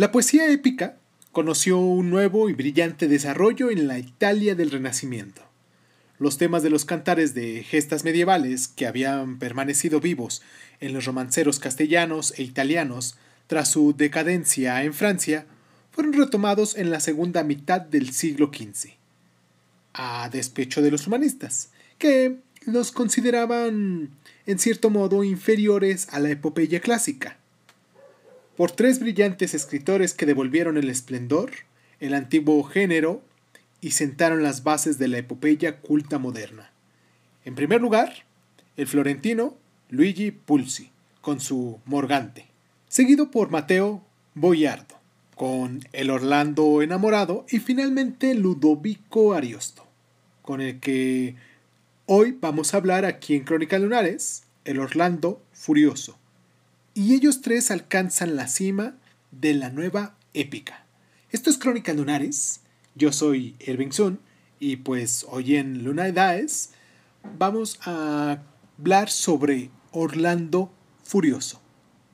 La poesía épica conoció un nuevo y brillante desarrollo en la Italia del Renacimiento. Los temas de los cantares de gestas medievales que habían permanecido vivos en los romanceros castellanos e italianos tras su decadencia en Francia fueron retomados en la segunda mitad del siglo XV, a despecho de los humanistas, que los consideraban en cierto modo inferiores a la epopeya clásica por tres brillantes escritores que devolvieron el esplendor, el antiguo género y sentaron las bases de la epopeya culta moderna. En primer lugar, el florentino Luigi Pulci, con su Morgante, seguido por Mateo Boiardo, con El Orlando enamorado y finalmente Ludovico Ariosto, con el que hoy vamos a hablar aquí en Crónica Lunares, El Orlando Furioso, y ellos tres alcanzan la cima de la nueva épica. Esto es Crónica Lunares, yo soy Irving Sun y pues hoy en edades vamos a hablar sobre Orlando Furioso.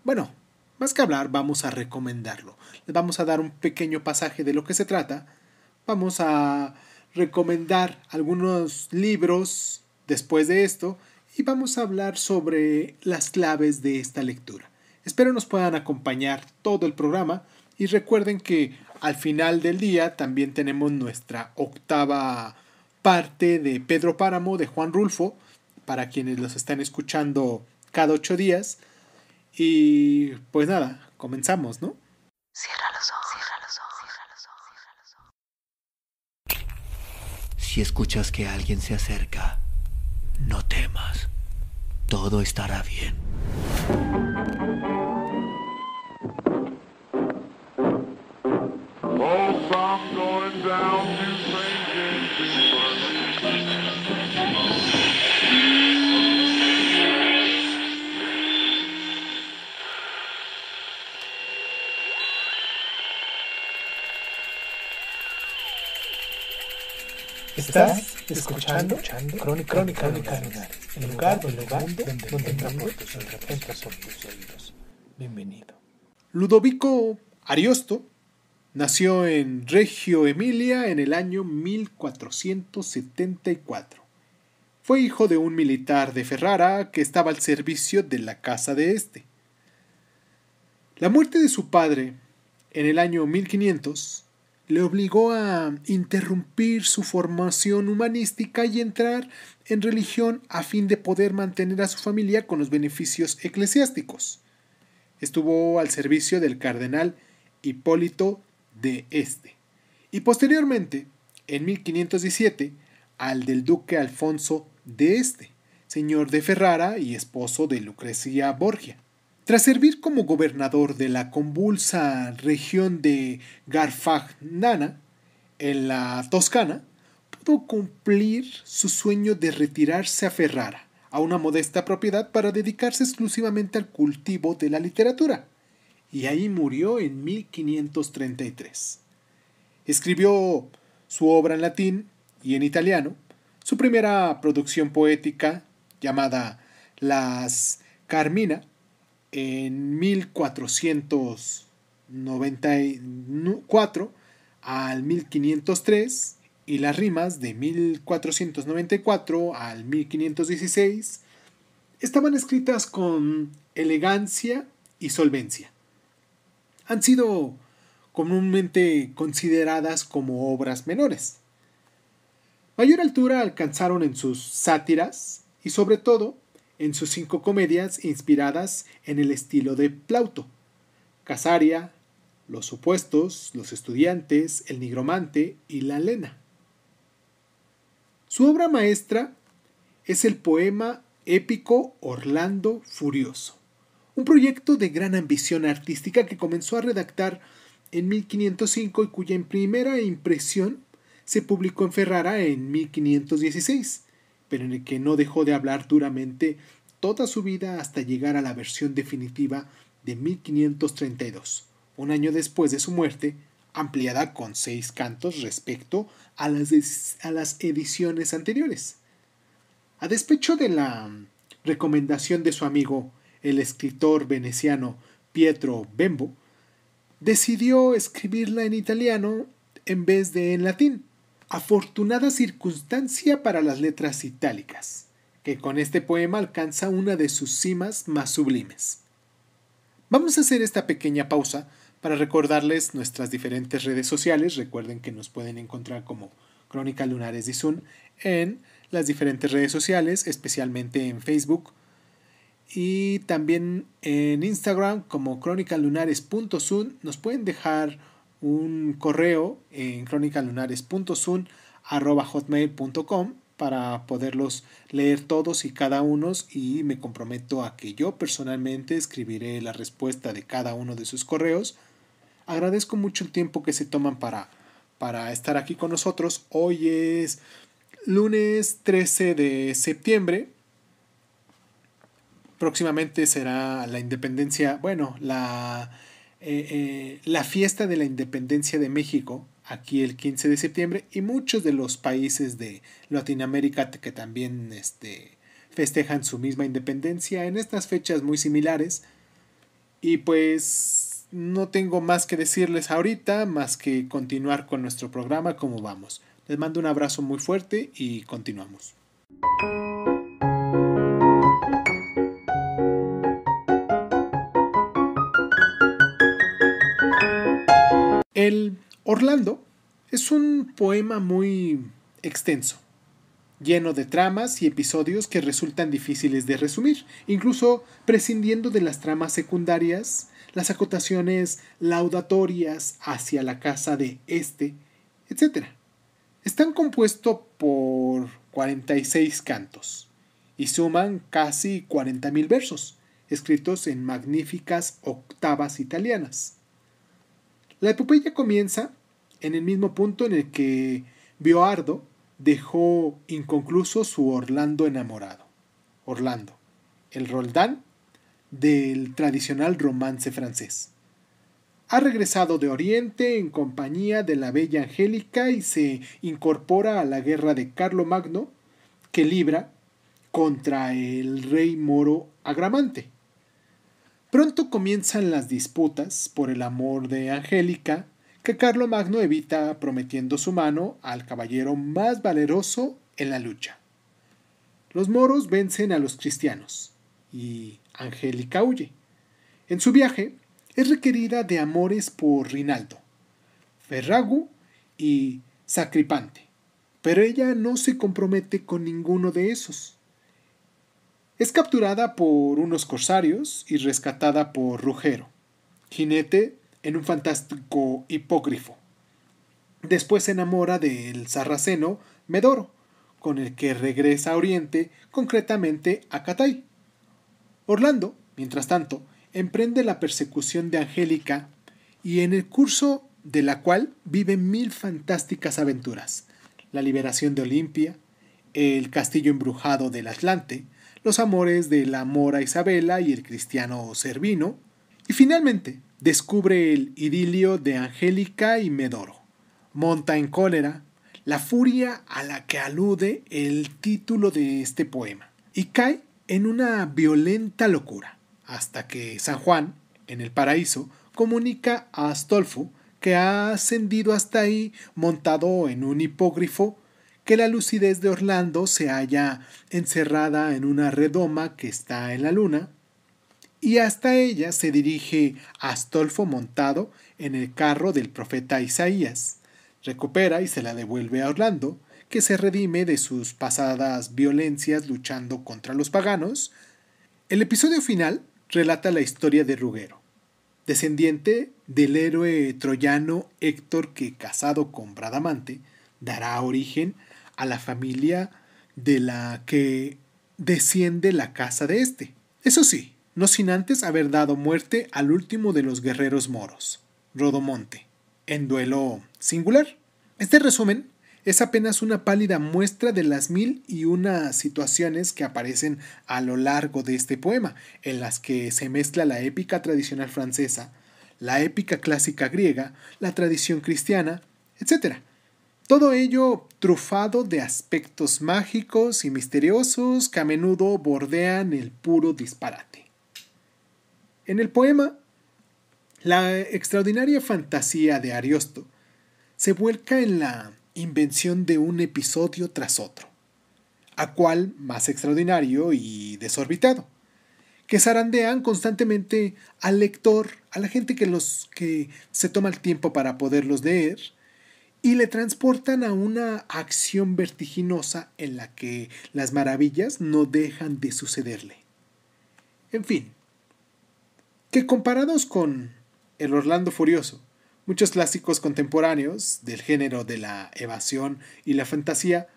Bueno, más que hablar, vamos a recomendarlo. Les vamos a dar un pequeño pasaje de lo que se trata. Vamos a recomendar algunos libros después de esto y vamos a hablar sobre las claves de esta lectura. Espero nos puedan acompañar todo el programa y recuerden que al final del día también tenemos nuestra octava parte de Pedro Páramo de Juan Rulfo, para quienes los están escuchando cada ocho días. Y pues nada, comenzamos, ¿no? Cierra los ojos, cierra los ojos, cierra los ojos, cierra los ojos. Si escuchas que alguien se acerca, no temas. Todo estará bien. Estás escuchando, Crónica, Crónica, Crónica el lugar, el lugar donde, el mundo, donde, donde tus oídos. Bienvenido. Ludovico Ariosto nació en Reggio Emilia en el año 1474. Fue hijo de un militar de Ferrara que estaba al servicio de la casa de este. La muerte de su padre en el año 1500 le obligó a interrumpir su formación humanística y entrar en religión a fin de poder mantener a su familia con los beneficios eclesiásticos. Estuvo al servicio del cardenal Hipólito de Este y posteriormente, en 1517, al del duque Alfonso de Este, señor de Ferrara y esposo de Lucrecia Borgia. Tras servir como gobernador de la convulsa región de Garfagnana, en la Toscana, pudo cumplir su sueño de retirarse a Ferrara, a una modesta propiedad para dedicarse exclusivamente al cultivo de la literatura, y ahí murió en 1533. Escribió su obra en latín y en italiano, su primera producción poética, llamada Las Carmina, en 1494 al 1503 y las rimas de 1494 al 1516 estaban escritas con elegancia y solvencia. Han sido comúnmente consideradas como obras menores. Mayor altura alcanzaron en sus sátiras y sobre todo en sus cinco comedias inspiradas en el estilo de Plauto. Casaria, Los opuestos, Los estudiantes, El nigromante y La lena. Su obra maestra es el poema épico Orlando Furioso, un proyecto de gran ambición artística que comenzó a redactar en 1505 y cuya primera impresión se publicó en Ferrara en 1516 pero en el que no dejó de hablar duramente toda su vida hasta llegar a la versión definitiva de 1532, un año después de su muerte, ampliada con seis cantos respecto a las, a las ediciones anteriores. A despecho de la recomendación de su amigo, el escritor veneciano Pietro Bembo, decidió escribirla en italiano en vez de en latín, afortunada circunstancia para las letras itálicas, que con este poema alcanza una de sus cimas más sublimes. Vamos a hacer esta pequeña pausa para recordarles nuestras diferentes redes sociales. Recuerden que nos pueden encontrar como Crónica Lunares zoom en las diferentes redes sociales, especialmente en Facebook y también en Instagram como zoom, Nos pueden dejar un correo en hotmail.com para poderlos leer todos y cada uno y me comprometo a que yo personalmente escribiré la respuesta de cada uno de sus correos. Agradezco mucho el tiempo que se toman para, para estar aquí con nosotros. Hoy es lunes 13 de septiembre. Próximamente será la independencia, bueno, la eh, eh, la fiesta de la independencia de México, aquí el 15 de septiembre, y muchos de los países de Latinoamérica que también este, festejan su misma independencia en estas fechas muy similares. Y pues no tengo más que decirles ahorita, más que continuar con nuestro programa como vamos. Les mando un abrazo muy fuerte y continuamos. El Orlando es un poema muy extenso, lleno de tramas y episodios que resultan difíciles de resumir, incluso prescindiendo de las tramas secundarias, las acotaciones laudatorias hacia la casa de este, etc. Están compuestos por 46 cantos y suman casi 40.000 versos, escritos en magníficas octavas italianas. La epopeya comienza en el mismo punto en el que Bioardo dejó inconcluso su Orlando enamorado. Orlando, el Roldán del tradicional romance francés. Ha regresado de Oriente en compañía de la bella Angélica y se incorpora a la guerra de Carlomagno que libra contra el rey moro Agramante. Pronto comienzan las disputas por el amor de Angélica, que Carlo Magno evita prometiendo su mano al caballero más valeroso en la lucha. Los moros vencen a los cristianos y Angélica huye. En su viaje es requerida de amores por Rinaldo, Ferragu y Sacripante, pero ella no se compromete con ninguno de esos. Es capturada por unos corsarios y rescatada por Rugero, jinete en un fantástico hipócrifo. Después se enamora del sarraceno Medoro, con el que regresa a Oriente, concretamente a Catay. Orlando, mientras tanto, emprende la persecución de Angélica y en el curso de la cual vive mil fantásticas aventuras. La liberación de Olimpia, el castillo embrujado del Atlante, los amores de la mora Isabela y el cristiano Servino, y finalmente descubre el idilio de Angélica y Medoro. Monta en cólera, la furia a la que alude el título de este poema, y cae en una violenta locura, hasta que San Juan, en el paraíso, comunica a Astolfo que ha ascendido hasta ahí montado en un hipógrifo que la lucidez de Orlando se halla encerrada en una redoma que está en la luna, y hasta ella se dirige Astolfo montado en el carro del profeta Isaías. Recupera y se la devuelve a Orlando, que se redime de sus pasadas violencias luchando contra los paganos. El episodio final relata la historia de Rugero, descendiente del héroe troyano Héctor que, casado con Bradamante, dará origen a la familia de la que desciende la casa de este. Eso sí, no sin antes haber dado muerte al último de los guerreros moros, Rodomonte, en duelo singular. Este resumen es apenas una pálida muestra de las mil y una situaciones que aparecen a lo largo de este poema, en las que se mezcla la épica tradicional francesa, la épica clásica griega, la tradición cristiana, etc., todo ello trufado de aspectos mágicos y misteriosos que a menudo bordean el puro disparate. En el poema, la extraordinaria fantasía de Ariosto se vuelca en la invención de un episodio tras otro, a cual más extraordinario y desorbitado, que zarandean constantemente al lector, a la gente que, los, que se toma el tiempo para poderlos leer, y le transportan a una acción vertiginosa en la que las maravillas no dejan de sucederle. En fin, que comparados con El Orlando Furioso, muchos clásicos contemporáneos del género de la evasión y la fantasía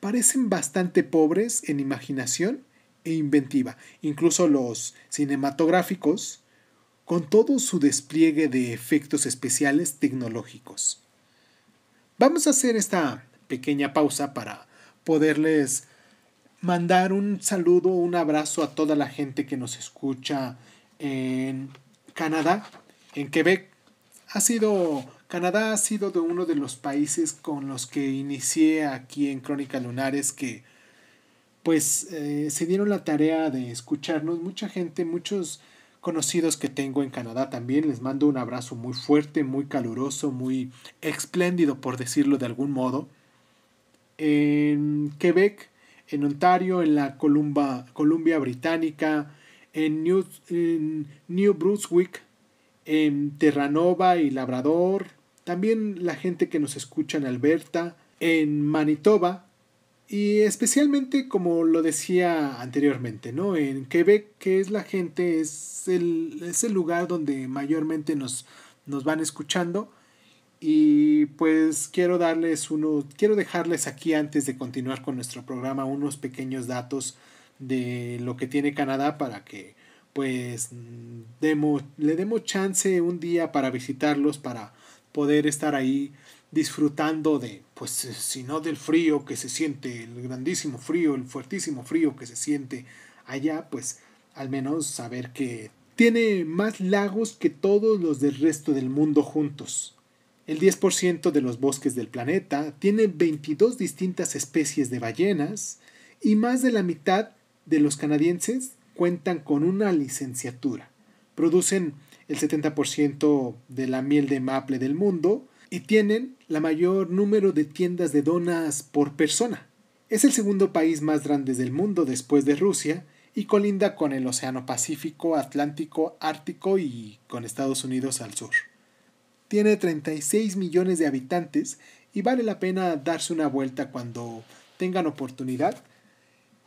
parecen bastante pobres en imaginación e inventiva, incluso los cinematográficos, con todo su despliegue de efectos especiales tecnológicos. Vamos a hacer esta pequeña pausa para poderles mandar un saludo, un abrazo a toda la gente que nos escucha en Canadá, en Quebec. Ha sido Canadá ha sido de uno de los países con los que inicié aquí en Crónica Lunares que pues eh, se dieron la tarea de escucharnos. Mucha gente, muchos conocidos que tengo en Canadá también. Les mando un abrazo muy fuerte, muy caluroso, muy espléndido, por decirlo de algún modo. En Quebec, en Ontario, en la Columbia Británica, en New Brunswick, en Terranova y Labrador. También la gente que nos escucha en Alberta, en Manitoba, y especialmente como lo decía anteriormente, ¿no? En Quebec, que es la gente, es el, es el lugar donde mayormente nos, nos van escuchando. Y pues quiero darles uno, quiero dejarles aquí antes de continuar con nuestro programa unos pequeños datos de lo que tiene Canadá para que pues le demos chance un día para visitarlos, para poder estar ahí disfrutando de, pues eh, si no del frío que se siente, el grandísimo frío, el fuertísimo frío que se siente allá, pues al menos saber que tiene más lagos que todos los del resto del mundo juntos. El 10% de los bosques del planeta tiene 22 distintas especies de ballenas y más de la mitad de los canadienses cuentan con una licenciatura. Producen el 70% de la miel de maple del mundo y tienen la mayor número de tiendas de donas por persona. Es el segundo país más grande del mundo después de Rusia y colinda con el Océano Pacífico, Atlántico, Ártico y con Estados Unidos al sur. Tiene 36 millones de habitantes y vale la pena darse una vuelta cuando tengan oportunidad.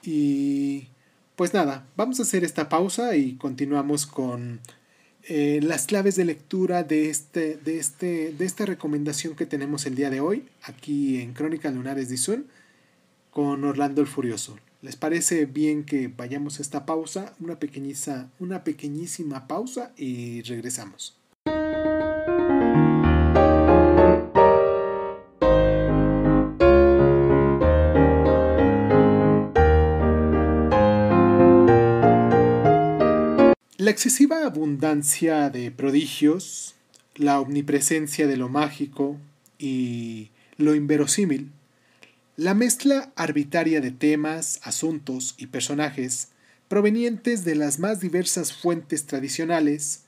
Y pues nada, vamos a hacer esta pausa y continuamos con eh, las claves de lectura de, este, de, este, de esta recomendación que tenemos el día de hoy, aquí en Crónicas Lunares de sol con Orlando el Furioso. ¿Les parece bien que vayamos a esta pausa? Una, una pequeñísima pausa y regresamos. la excesiva abundancia de prodigios, la omnipresencia de lo mágico y lo inverosímil, la mezcla arbitraria de temas, asuntos y personajes provenientes de las más diversas fuentes tradicionales,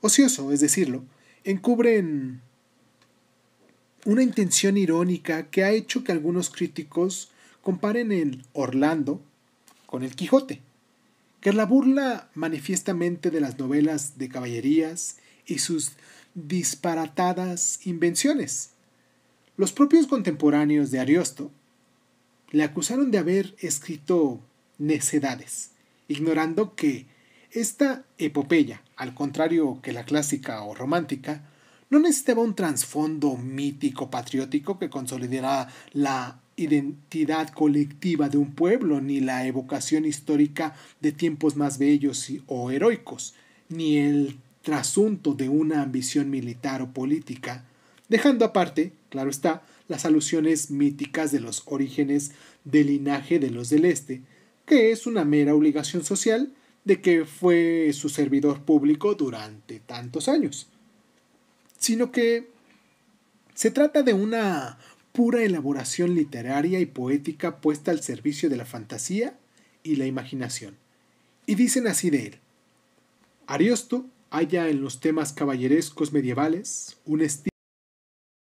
ocioso, es decirlo, encubren una intención irónica que ha hecho que algunos críticos comparen el Orlando con el Quijote que la burla manifiestamente de las novelas de caballerías y sus disparatadas invenciones. Los propios contemporáneos de Ariosto le acusaron de haber escrito necedades, ignorando que esta epopeya, al contrario que la clásica o romántica, no necesitaba un trasfondo mítico patriótico que consolidara la identidad colectiva de un pueblo, ni la evocación histórica de tiempos más bellos o heroicos, ni el trasunto de una ambición militar o política, dejando aparte, claro está, las alusiones míticas de los orígenes del linaje de los del Este, que es una mera obligación social de que fue su servidor público durante tantos años, sino que se trata de una pura elaboración literaria y poética puesta al servicio de la fantasía y la imaginación. Y dicen así de él. Ariosto halla en los temas caballerescos medievales un estilo